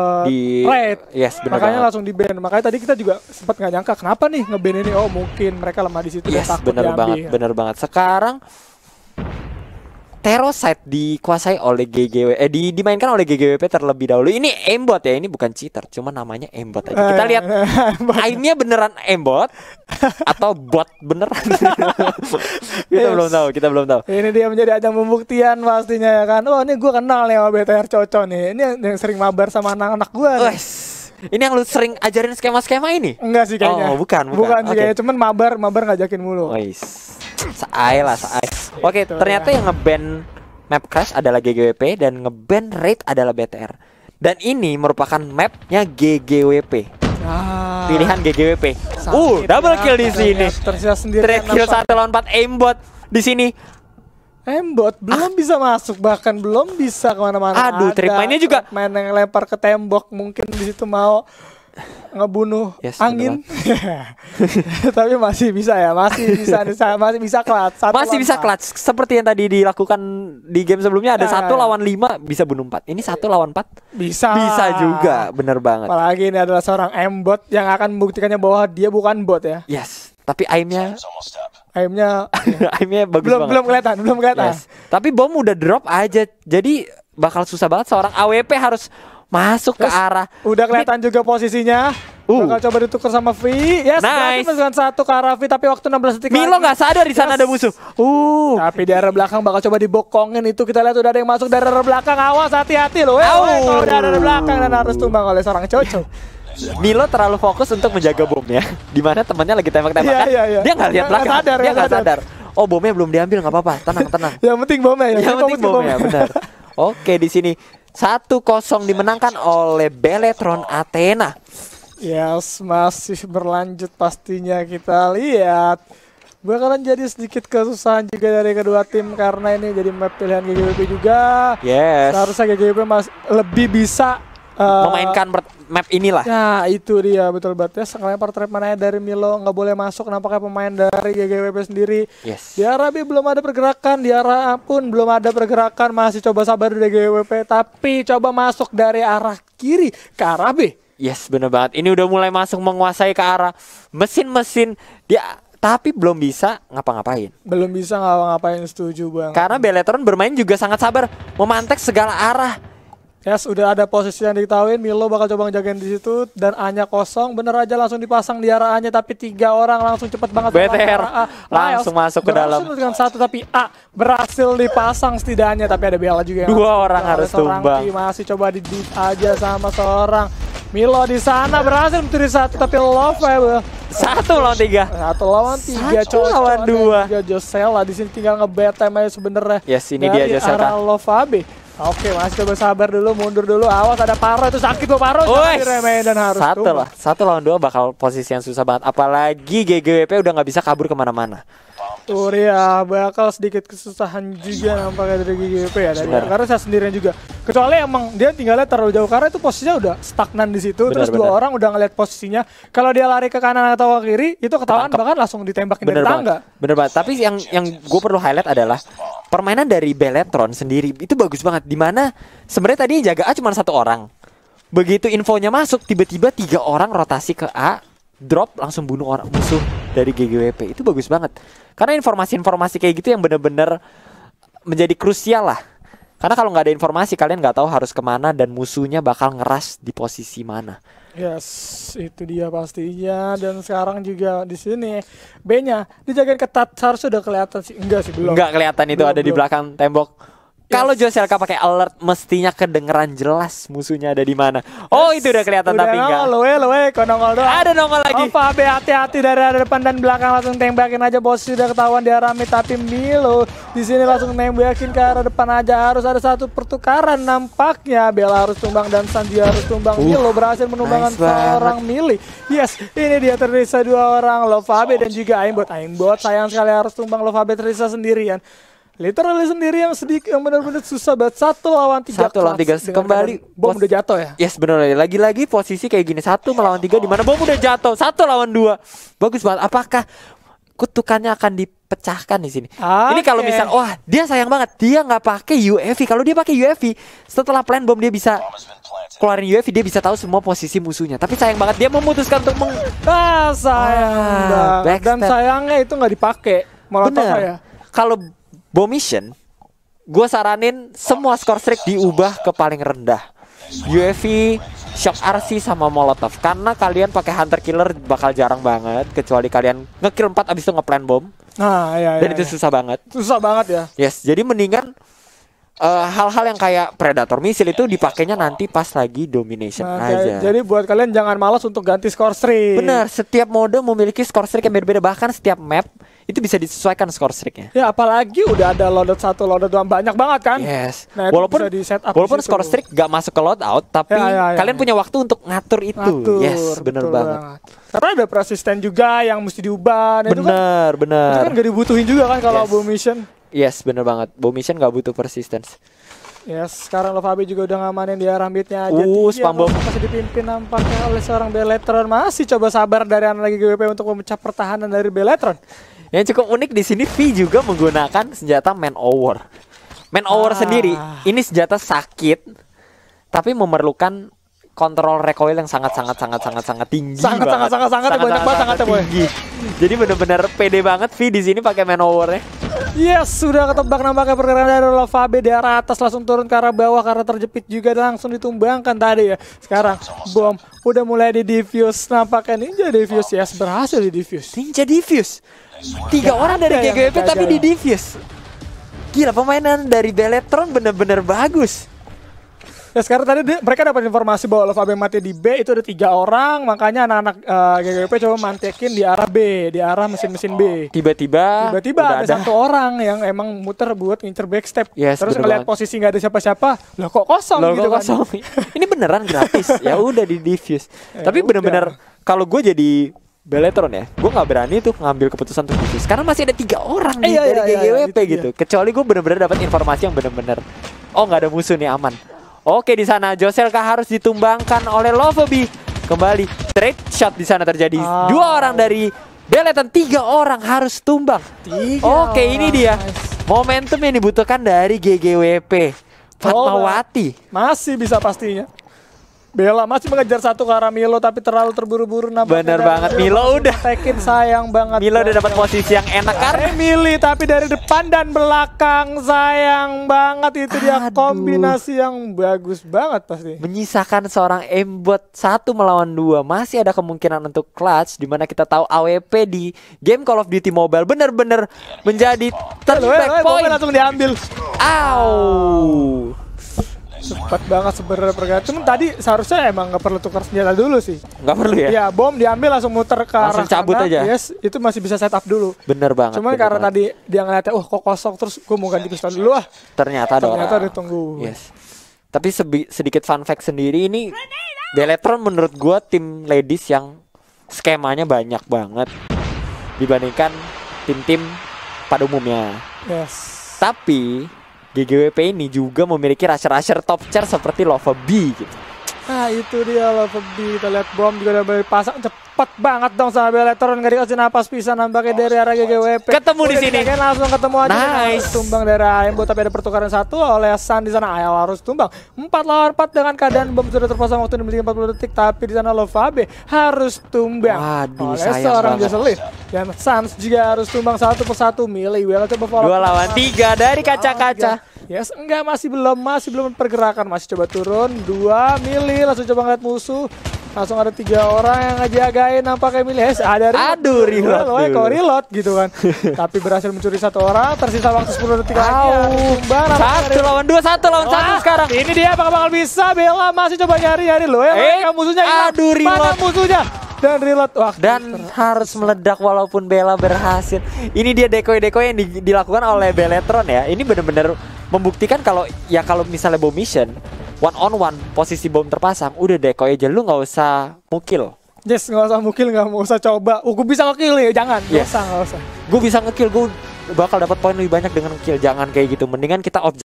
uh, di red. Yes, benar Makanya banget. langsung di ban. Makanya tadi kita juga sempat nggak nyangka kenapa nih ngeband ini. Oh, mungkin mereka lemah di situ yes, dan takut bener diambil. banget, benar banget. Sekarang Terosite dikuasai oleh GGW eh di, dimainkan oleh GGWP terlebih dahulu. Ini embot ya, ini bukan cheater, cuma namanya embot aja. Kita eh, lihat aimnya beneran embot atau bot beneran. kita yes. belum tahu, kita belum tahu. Ini dia menjadi ajang pembuktian pastinya ya kan. Oh, ini gua kenal nih sama BTR Coco nih. Ini yang sering mabar sama anak-anak gue. Ini yang lu sering ajarin skema-skema ini? Enggak sih kayaknya. Oh, bukan, bukan. Bukan sih okay. kayaknya, cuman mabar, mabar ngajakin mulu. guys Saai lah, saai. Oke, okay, iya, ternyata iya. yang ngeband crash adalah GGWP dan ngeband Raid adalah BTR. Dan ini merupakan mapnya GGWP. Ah, Pilihan GGWP. Uh, double kill di sini. Tersisa sendiri. kill satu lawan empat aimbot di sini. Aimbot belum ah. bisa masuk bahkan belum bisa kemana-mana. Aduh, trip mainnya juga. Main yang lempar ke tembok mungkin di situ mau ngebunuh yes, angin tapi masih bisa ya masih bisa masih bisa clutch satu masih bisa clutch seperti yang tadi dilakukan di game sebelumnya ada nah. satu iya. lawan lima bisa bunuh empat ini satu lawan empat bisa bisa juga bener banget apalagi ini adalah seorang embot yang akan membuktikannya bahwa dia bukan bot ya yes tapi aimnya aimnya aimnya bagus belum banget. belum kelihatan belum kelihatan yes. tapi bom udah drop aja jadi bakal susah banget seorang AWP harus masuk Terus, ke arah udah kelihatan juga posisinya Uh. Bakal coba ditukar sama V. Yes, nice. Masukkan satu ke arah V tapi waktu 16 detik. Milo nggak sadar di sana yes. ada musuh. Uh. Tapi di arah belakang bakal coba dibokongin itu kita lihat udah ada yang masuk dari arah belakang. Awas hati-hati loh. ya kalau dari arah belakang dan harus tumbang oleh seorang cocok. Milo terlalu fokus untuk menjaga bomnya. Dimana temannya lagi tembak-tembakan. Iya, yeah, yeah, yeah. Dia nggak lihat belakang. Gak sadar, dia nggak sadar. sadar. Oh, bomnya belum diambil nggak apa-apa. Tenang, tenang. yang penting bomnya ya. Yang penting bomnya, bomnya. benar. Oke, di sini 1-0 dimenangkan oleh Beletron Athena. Yes, masih berlanjut pastinya kita lihat. Bakalan jadi sedikit kesusahan juga dari kedua tim karena ini jadi map pilihan GGWP juga. Yes. Seharusnya GGWP lebih bisa uh, memainkan map inilah. Nah itu dia betul banget. Ya sekalian portrait mana dari Milo nggak boleh masuk. Nampaknya pemain dari GGWP sendiri. Yes. Di Arabi belum ada pergerakan. Di arah pun belum ada pergerakan. Masih coba sabar dari GGWP. Tapi coba masuk dari arah kiri ke arah B. Yes bener banget. Ini udah mulai masuk menguasai ke arah mesin-mesin. Dia tapi belum bisa ngapa-ngapain. Belum bisa ngapa-ngapain setuju bang. Karena Beletron bermain juga sangat sabar, memantek segala arah Yes, sudah ada posisi yang diketahui Milo bakal coba ngejagain di situ dan Anya kosong bener aja langsung dipasang di arah Anya tapi tiga orang langsung cepet banget BTR langsung Lyles masuk ke dalam dengan satu tapi A berhasil dipasang setidaknya tapi ada Bella juga yang dua orang harus tumbang masih coba di aja sama seorang Milo di sana berhasil mencuri satu tapi love ya satu lawan tiga satu lawan tiga satu cowok lawan dua tiga Josela di sini tinggal ngebet aja sebenernya yes ini dia Josela arah Love Abe Oke, masih coba sabar dulu, mundur dulu. Awas ada Paro itu sakit loh Paro. Oh, dan harus satu lah, satu lawan dua bakal posisi yang susah banget. Apalagi GGWP udah nggak bisa kabur kemana-mana. Tuh ya, bakal sedikit kesusahan juga nampaknya dari GGWP ya. Dari, ya. karena saya sendirian juga. Kecuali emang dia tinggalnya terlalu jauh karena itu posisinya udah stagnan di situ. Bener, terus bener. dua orang udah ngeliat posisinya. Kalau dia lari ke kanan atau ke kiri, itu ketahuan bahkan langsung ditembakin bener dari tangga. Bener banget. Tapi yang yang gue perlu highlight adalah permainan dari Beletron sendiri itu bagus banget di mana sebenarnya tadi yang jaga A cuma satu orang begitu infonya masuk tiba-tiba tiga orang rotasi ke A drop langsung bunuh orang musuh dari GGWP itu bagus banget karena informasi-informasi kayak gitu yang bener-bener menjadi krusial lah karena kalau nggak ada informasi kalian nggak tahu harus kemana dan musuhnya bakal ngeras di posisi mana. Yes, itu dia pastinya. Dan sekarang juga di sini B-nya dijagain ketat. Harus sudah kelihatan sih. Enggak sih belum. Enggak kelihatan itu belum, ada belum. di belakang tembok kalau Joselka pakai alert mestinya kedengeran jelas musuhnya ada di mana. Oh, itu udah kelihatan udah tapi enggak. Nongol, loe kok nongol doang. Ada nongol lagi. Opa be hati-hati dari arah depan dan belakang langsung tembakin aja bos sudah ketahuan di arah mid tapi Milo di sini langsung nembakin ke arah depan aja harus ada satu pertukaran nampaknya Bella harus tumbang dan Sanji harus tumbang. Uh, Milo berhasil menumbangkan nice seorang Mili. Yes, ini dia terpisah dua orang Lovabe dan juga Aimbot. Aimbot sayang sekali harus tumbang Lovabe terpisah sendirian literally sendiri yang sedikit yang benar-benar susah banget satu lawan tiga satu lawan tiga kembali bom udah jatuh ya yes benar lagi-lagi posisi kayak gini satu melawan tiga oh. di mana bom udah jatuh satu lawan dua bagus banget apakah kutukannya akan dipecahkan di sini okay. ini kalau misal wah dia sayang banget dia nggak pakai UAV kalau dia pakai UAV setelah plan bom dia bisa keluarin UAV dia bisa tahu semua posisi musuhnya. Tapi sayang banget dia memutuskan untuk meng ah sayang ah, dan sayangnya itu nggak dipakai malah ya? Kalau Bom mission, gue saranin semua skor streak diubah ke paling rendah. UAV, Shock RC sama Molotov karena kalian pakai Hunter Killer bakal jarang banget kecuali kalian ngekill 4 abis itu ngeplan bom. Nah, iya, iya, Dan iya, itu iya. susah banget. Susah banget ya. Yes, jadi mendingan eh, hal-hal uh, yang kayak predator Missile itu dipakainya nanti pas lagi domination nah, aja. Jadi buat kalian jangan malas untuk ganti skor streak. Bener, setiap mode memiliki skor streak yang berbeda bahkan setiap map itu bisa disesuaikan skor streaknya. Ya apalagi udah ada loadout satu, loadout dua banyak banget kan. Yes. Nah, walaupun di set up walaupun skor streak gak masuk ke loadout, tapi ya, ya, ya, kalian ya. punya waktu untuk ngatur itu. Ngatur, yes, bener banget. banget. Karena ada persisten juga yang mesti diubah. Nah, bener, kan, bener. Itu kan gak dibutuhin juga kan kalau yes. Bow Mission. Yes, bener banget. Bow Mission gak butuh persistence. Yes, sekarang Abi juga udah ngamanin di arah midnya aja. Uh, iya, spam bom. Masih dipimpin nampaknya oleh seorang Beletron. Masih coba sabar dari anak lagi GWP untuk memecah pertahanan dari Beletron. Yang cukup unik di sini V juga menggunakan senjata manpower. Manpower ah. sendiri ini senjata sakit tapi memerlukan kontrol recoil yang sangat sangat sangat sangat sangat tinggi sangat sangat sangat sangat banyak banget sangat tinggi jadi benar-benar pede banget V di sini pakai manowernya yes sudah ketebak nampaknya pergerakan dari Lava B dari atas langsung turun ke arah bawah karena terjepit juga langsung ditumbangkan tadi ya sekarang bom udah mulai di diffuse nampaknya ninja diffuse yes berhasil di diffuse ninja diffuse Tiga orang dari GGP tapi di defuse Gila pemainan dari Beletron bener-bener bagus. Ya sekarang tadi dia, mereka dapat informasi bahwa Lovabe mati di B itu ada tiga orang, makanya anak-anak uh, eh, GGP coba mantekin di arah B, di arah mesin-mesin B. Tiba-tiba tiba-tiba ada, ada satu orang yang emang muter buat ngincer backstep. Yes, Terus ngeliat posisi nggak ada siapa-siapa, loh kok kosong loh, gitu kok kan. kosong. Ini beneran gratis. ya udah di diffuse. Eh, ya Tapi bener-bener kalau gue jadi Beletron ya, gue gak berani tuh ngambil keputusan untuk khusus. Karena masih ada tiga orang nih iya, dari iya, iya GGWP iya, gitu. gitu. Kecuali gue bener-bener dapat informasi yang bener-bener, oh gak ada musuh nih aman. Oke di sana Joselka harus ditumbangkan oleh Lovebi Kembali trade shot di sana terjadi. Ah. Dua orang dari Beletron tiga orang harus tumbang. Oke ini dia momentum yang dibutuhkan dari GGWP. Fatmawati masih bisa pastinya. Bella masih mengejar satu ke arah Milo tapi terlalu terburu-buru Bener banget Milo udah tekin sayang banget. Milo udah dapat posisi yang enak karena Emily tapi dari depan dan belakang sayang banget itu dia kombinasi yang bagus banget pasti. Menyisakan seorang embot satu melawan dua masih ada kemungkinan untuk clutch di mana kita tahu AWP di game Call of Duty Mobile benar-benar menjadi terlalu point. Langsung diambil. Ow. Cepat banget sebenarnya pergerakan. Cuman tadi seharusnya emang nggak perlu tukar senjata dulu sih. Nggak perlu ya? Iya, bom diambil langsung muter ke langsung arah cabut sana. aja. Yes, itu masih bisa setup dulu. Bener banget. Cuman bener karena banget. tadi dia ngeliatnya, oh, kok kosong terus gue mau ganti pistol dulu ah. Ternyata ada Ternyata ditunggu. Yes. Tapi sedikit fun fact sendiri ini Deletron menurut gue tim ladies yang skemanya banyak banget dibandingkan tim-tim pada umumnya. Yes. Tapi GGWP ini juga memiliki rusher-rusher top tier seperti Lova B gitu. Nah itu dia loh Febi kita lihat bom juga udah balik pasang cepet banget dong sama Bellator gak dikasih napas pisah nampaknya oh, dari arah GGWP ketemu di sini langsung ketemu aja nice. Nah, tumbang dari AMB tapi ada pertukaran satu oleh San di sana Ayal harus tumbang empat lawan empat dengan keadaan bom sudah terpasang waktu dimiliki 40 detik tapi di sana Lovabe harus tumbang Waduh, oleh seorang Jocelyn dan Sans juga harus tumbang satu persatu milih Bellator coba follow dua lawan tiga dari kaca-kaca Yes, enggak masih belum, masih belum pergerakan, masih coba turun. Dua mili langsung coba ngeliat musuh. Langsung ada tiga orang yang ngejagain nampaknya milih. Yes, ada reload. Aduh, reload. Loh, kok reload gitu kan. Tapi berhasil mencuri satu orang, tersisa waktu 10 detik lagi. Sumbar, satu lawan dua, satu lawan satu sekarang. Ini dia apakah bakal bisa, Bella masih coba nyari-nyari. Loh ya, eh, musuhnya ini, Aduh, reload. Mana musuhnya? dan reload wah dan harus meledak walaupun Bella berhasil ini dia decoy decoy yang di, dilakukan oleh Belletron ya ini bener-bener membuktikan kalau ya kalau misalnya bom mission one on one posisi bom terpasang udah deh kau aja lu nggak usah mukil Yes, nggak usah mukil, nggak mau usah coba. Oh, gue bisa ngekill ya, jangan. Yes. Gak usah, nggak usah. Gue bisa ngekill, gue bakal dapat poin lebih banyak dengan ngekill. Jangan kayak gitu. Mendingan kita objek.